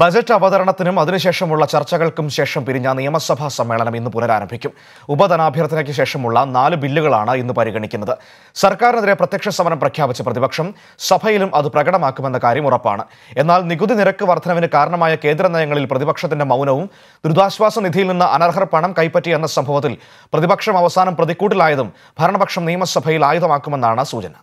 budget അവതരണത്തിനും അതിനുശേഷമുള്ള ചർച്ചകൾക്കും ശേഷം പിരിഞ്ഞ നിയമസഭാ സമ്മേളനം ഇന്ന് പുനരാരംഭിക്കും ഉപധനാഭ്യർത്ഥനയ്ക്ക് ശേഷമുള്ള നാല് ബില്ലുകളാണ് ഇന്ന് പരിഗണിക്കുന്നത് സർക്കാരിനെതിരെ പ്രത്യക്ഷ സമരം പ്രഖ്യാപിച്ച പ്രതിപക്ഷം സഭയിലും അത് പ്രകടമാക്കുമെന്ന കാര്യം ഉറപ്പാണ് എന്നാൽ നികുതി നിരക്ക് വർധനവിന് കാരണമായ കേന്ദ്ര നയങ്ങളിൽ പ്രതിപക്ഷത്തിന്റെ മൗനവും ദുരിതാശ്വാസ നിധിയിൽ നിന്ന് അനർഹർ പണം കൈപ്പറ്റിയെന്ന സംഭവത്തിൽ പ്രതിപക്ഷം അവസാനം പ്രതിക്കൂട്ടിലായതും ഭരണപക്ഷം നിയമസഭയിൽ ആയുധമാക്കുമെന്നാണ് സൂചന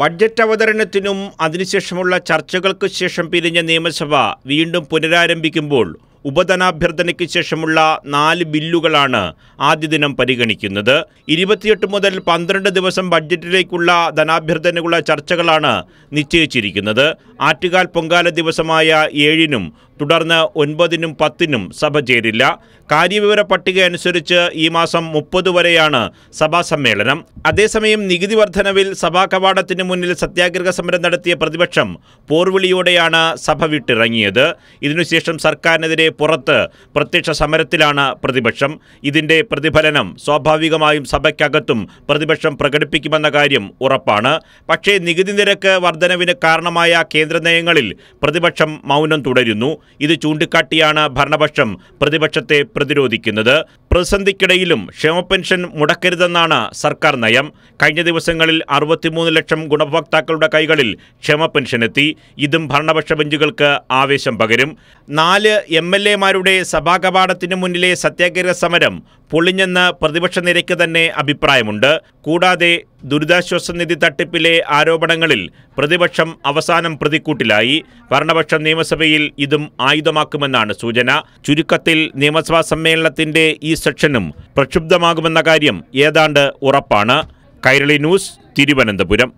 ബഡ്ജറ്റ് അവതരണത്തിനും അതിനുശേഷമുള്ള ചർച്ചകൾക്ക് ശേഷം പിരിഞ്ഞ നിയമസഭ വീണ്ടും പുനരാരംഭിക്കുമ്പോൾ ഉപധനാഭ്യർത്ഥനയ്ക്ക് ശേഷമുള്ള നാല് ബില്ലുകളാണ് ആദ്യ ദിനം പരിഗണിക്കുന്നത് ഇരുപത്തിയെട്ട് മുതൽ പന്ത്രണ്ട് ദിവസം ബഡ്ജറ്റിലേക്കുള്ള ധനാഭ്യർത്ഥനയുള്ള ചർച്ചകളാണ് നിശ്ചയിച്ചിരിക്കുന്നത് ആറ്റുകാൽ പൊങ്കാല ദിവസമായ ഏഴിനും തുടർന്ന് ഒൻപതിനും പത്തിനും സഭ ചേരില്ല കാര്യവിവര പട്ടിക അനുസരിച്ച് ഈ മാസം മുപ്പത് വരെയാണ് സഭാ സമ്മേളനം അതേസമയം നികുതി വർധനവിൽ സഭാ കവാടത്തിന് മുന്നിൽ സത്യാഗ്രഹ സമരം നടത്തിയ പ്രതിപക്ഷം പോർവിളിയോടെയാണ് സഭ വിട്ടിറങ്ങിയത് ഇതിനുശേഷം സർക്കാരിനെതിരെ പുറത്ത് പ്രത്യക്ഷ സമരത്തിലാണ് പ്രതിപക്ഷം ഇതിന്റെ പ്രതിഫലനം സ്വാഭാവികമായും സഭയ്ക്കകത്തും പ്രതിപക്ഷം പ്രകടിപ്പിക്കുമെന്ന കാര്യം ഉറപ്പാണ് പക്ഷേ നികുതി നിരക്ക് വർധനവിന് കാരണമായ കേന്ദ്ര നയങ്ങളിൽ പ്രതിപക്ഷം മൗനം തുടരുന്നു ഇത് ചൂണ്ടിക്കാട്ടിയാണ് ഭരണപക്ഷം പ്രതിപക്ഷത്തെ പ്രതിരോധിക്കുന്നത് പ്രതിസന്ധിക്കിടയിലും ക്ഷേമ പെൻഷൻ മുടക്കരുതെന്നാണ് സർക്കാർ നയം കഴിഞ്ഞ ദിവസങ്ങളിൽ അറുപത്തിമൂന്ന് ലക്ഷം ഗുണഭോക്താക്കളുടെ കൈകളിൽ ക്ഷേമ പെൻഷൻ എത്തി ഇതും ഭരണപക്ഷ ബെഞ്ചുകൾക്ക് ആവേശം പകരും നാല് എം എൽ എമാരുടെ സഭാകപാടത്തിന് മുന്നിലെ സത്യാഗ്രഹ സമരം പൊളിഞ്ഞെന്ന് പ്രതിപക്ഷ നിരയ്ക്ക് തന്നെ അഭിപ്രായമുണ്ട് കൂടാതെ ദുരിതാശ്വാസ നിധി തട്ടിപ്പിലെ ആരോപണങ്ങളിൽ പ്രതിപക്ഷം അവസാനം പ്രതിക്കൂട്ടിലായി ഭരണപക്ഷം നിയമസഭയിൽ ഇതും ആയുധമാക്കുമെന്നാണ് സൂചന ചുരുക്കത്തിൽ നിയമസഭാ സമ്മേളനത്തിന്റെ ഈ സെക്ഷനും പ്രക്ഷുബ്ധമാകുമെന്ന കാര്യം ഏതാണ്ട് ഉറപ്പാണ് കൈരളി ന്യൂസ് തിരുവനന്തപുരം